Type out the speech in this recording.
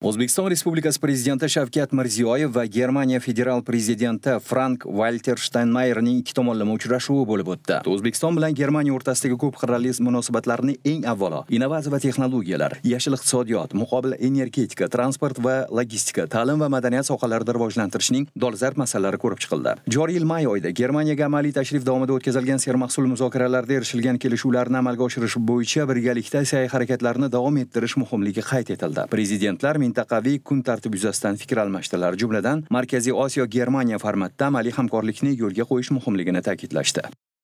o'zbekiston respublikasi prezidenti shavkat mirziyoyev va germaniya federal prezidenti frank Walter Steinmeierning ikki tomonlama uchrashuvi bo'lib o'tdi o'zbekiston bilan germaniya o'rtasidagi ko'p qirrali munosabatlarni eng avvalo innovatsiya va texnologiyalar yashil iqtisodiyot muqobil energetika transport va logistika ta'lim va madaniyat sohalarida rivojlantirishning dolzarb masalalari ko'rib chiqildi joriy yil may oyida germaniyaga amaliy tashrif davomida o'tkazilgan sermahsul muzokaralarda erishilgan kelishuvlarni amalga oshirish bo'yicha birgalikda sa'y harakatlarni davom ettirish muhimligi qayd etildi prezidentlar mintaqaviy kun tartibi yuzasidan fikr almashdilar jumladan markaziy osiyo germaniya formatida amaliy hamkorlikni yo'lga qo'yish muhimligini ta'kidlashdi